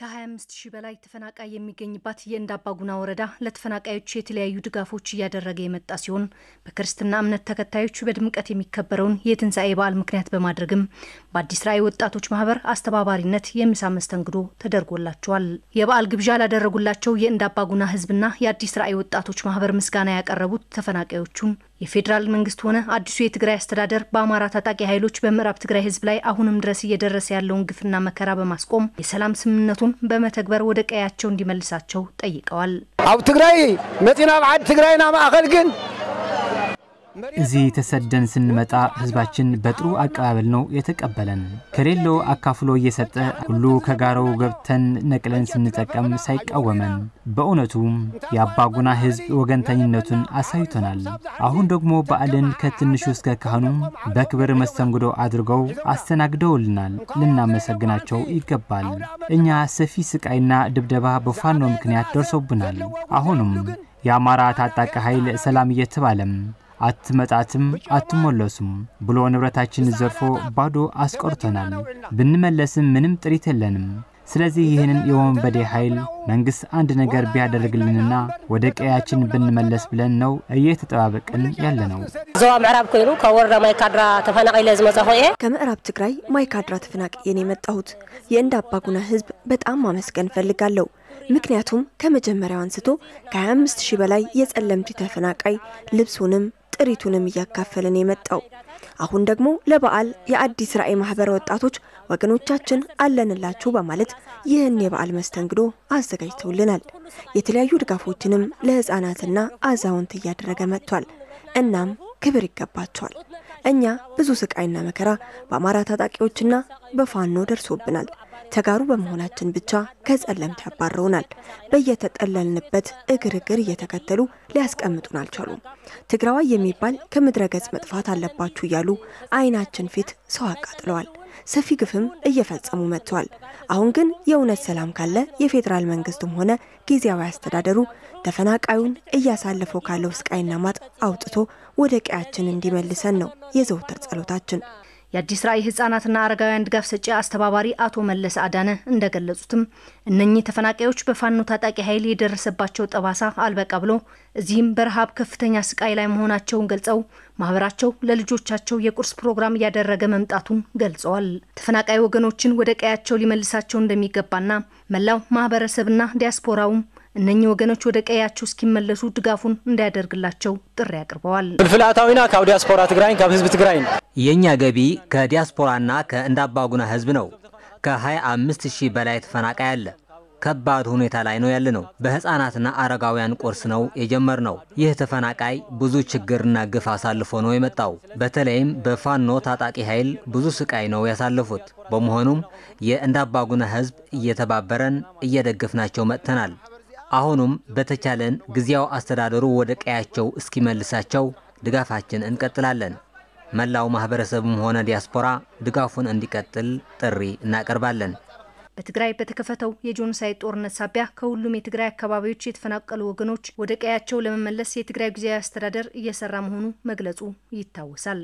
ከ25 ሺህ በላይ ተፈናቃይ የሚገኝባት የእንዳባጉና ወረዳ ለተፈናቃዮች የተለያዩ ድጋፎች እያደረገ የመጣ ሲሆን በክርስትና እምነት ተከታዮች በድምቀት የሚከበረውን የትንሣኤ በዓል ምክንያት በማድረግም በአዲስ ራዕይ ወጣቶች ማህበር አስተባባሪነት የምሳ መስተንግዶ ተደርጎላቸዋል። የበዓል ግብዣ ላደረጉላቸው የእንዳባጉና ህዝብና የአዲስ ራዕይ ወጣቶች ማህበር ምስጋና ያቀረቡት ተፈናቃዮቹን የፌዴራል መንግስት ሆነ አዲሱ የትግራይ አስተዳደር በአማራ ታጣቂ ኃይሎች በምዕራብ ትግራይ ህዝብ ላይ አሁንም ድረስ እየደረሰ ያለውን ግፍና መከራ በማስቆም የሰላም ስምምነቱን በመተግበር ወደ ቀያቸው እንዲመልሳቸው ጠይቀዋል። አብ ትግራይ መፂና ብዓድ ትግራይና ማእኸል ግን እዚህ ተሰደን ስንመጣ ህዝባችን በጥሩ አቀባበል ነው የተቀበለን። ከሌለው አካፍሎ እየሰጠ ሁሉ ከጋራው ገብተን ነቅለን ስንጠቀም ሳይቃወመን፣ በእውነቱ የአባ ጉና ህዝብ ወገንተኝነቱን አሳይቶናል። አሁን ደግሞ በዓልን ከትንሹ እስከ ካህኑ በክብር መስተንግዶ አድርገው አስተናግደውልናል። ልናመሰግናቸው ይገባል። እኛ ሰፊ ስቃይና ድብደባ በፋኖ ምክንያት ደርሶብናል። አሁንም የአማራ ታጣቂ ኃይል ሰላም እየተባለም አትመጣትም አትሞለሱም ብሎ ንብረታችን ዘርፎ ባዶ አስቆርቶናል። ብንመለስም ምንም ጥሪት የለንም። ስለዚህ ይህንን የወንበዴ ኃይል መንግሥት አንድ ነገር ቢያደርግልንና ወደ ቀያችን ብንመለስ ብለን ነው እየተጠባበቅን ያለ ነው። ዞባ ምዕራብ ኮይኑ ካብ ወረዳ ማይካድራ ተፈናቂለ ዝመፀ ኮየ ከምዕራብ ትግራይ ማይካድራ ተፈናቅዬን የመጣሁት የእንዳ አባጉና ህዝብ በጣም ማመስገን ፈልጋለሁ። ምክንያቱም ከመጀመሪያው አንስቶ ከ25 ሺህ በላይ የጸለምቲ ተፈናቃይ ልብሱንም ጥሪቱንም እያካፈልን የመጣው። አሁን ደግሞ ለበዓል የአዲስ ራዕይ ማህበር ወጣቶች ወገኖቻችን አለንላችሁ በማለት ይህን የበዓል መስተንግዶ አዘጋጅተውልናል። የተለያዩ ድጋፎችንም ለህፃናትና አዛውንት እያደረገ መጥቷል። እናም ክብር ይገባቸዋል። እኛ ብዙ ስቃይና መከራ በአማራ ታጣቂዎችና በፋኖ ደርሶብናል። ተጋሩ በመሆናችን ብቻ ከጸለምት ያባረውናል። በየተጠለልንበት እግር እግር እየተከተሉ ሊያስቀምጡን አልቻሉም። ትግራዋይ የሚባል ከምድረ ገጽ መጥፋት አለባችሁ እያሉ አይናችን ፊት ሰው አቃጥለዋል። ሰፊ ግፍም እየፈጸሙ መጥተዋል። አሁን ግን የእውነት ሰላም ካለ የፌዴራል መንግስቱም ሆነ ጊዜያዊ አስተዳደሩ ተፈናቃዩን እያሳለፈው ካለው ስቃይና ማጥ አውጥቶ ወደ ቀያችን እንዲመልሰን ነው የዘውትር ጸሎታችን። የአዲስ ራዕይ ህጻናትና አረጋውያን ድጋፍ ሰጪ አስተባባሪ አቶ መለስ አዳነ እንደገለጹትም እነኚህ ተፈናቃዮች በፋኖ ታጣቂ ኃይል የደረሰባቸው ጠባሳ አልበቃ ብሎ እዚህም በረሃብ ከፍተኛ ስቃይ ላይ መሆናቸውን ገልጸው ማህበራቸው ለልጆቻቸው የቁርስ ፕሮግራም እያደረገ መምጣቱን ገልጸዋል። ተፈናቃይ ወገኖችን ወደ ቀያቸው ሊመልሳቸው እንደሚገባና መላው ማህበረሰብና ዲያስፖራውም እነኚህ ወገኖች ወደ ቀያቸው እስኪመለሱ ድጋፉን እንዳያደርግላቸው ጥሪ አቅርበዋል። ፍልፍላታዊና ካብ ዲያስፖራ ትግራይ ካብ ህዝብ ትግራይ የእኛ ገቢ ከዲያስፖራና ከእንዳባጉና ህዝብ ነው። ከ25 ሺህ በላይ ተፈናቃይ አለ። ከባድ ሁኔታ ላይ ነው ነው። በህፃናትና አረጋውያን ቁርስ ነው ነው። ይህ ተፈናቃይ ብዙ ችግርና ግፍ አሳልፎ ነው የመጣው። በተለይም በፋኖ ታጣቂ ኃይል ብዙ ስቃይ ነው ያሳለፉት። በመሆኑም የእንዳባጉና ህዝብ እየተባበረን እየደገፍናቸው መጥተናል። አሁኑም በተቻለን ጊዜያዊ አስተዳደሩ ወደ ቀያቸው እስኪመልሳቸው ድጋፋችን እንቀጥላለን። መላው ማህበረሰብም ሆነ ዲያስፖራ ድጋፉን እንዲቀጥል ጥሪ እናቀርባለን። በትግራይ በተከፈተው የጆኖሳይድ ጦርነት ሳቢያ ከሁሉም የትግራይ አካባቢዎች የተፈናቀሉ ወገኖች ወደ ቀያቸው ለመመለስ የትግራይ ጊዜያዊ አስተዳደር እየሰራ መሆኑ መግለጹ ይታወሳል።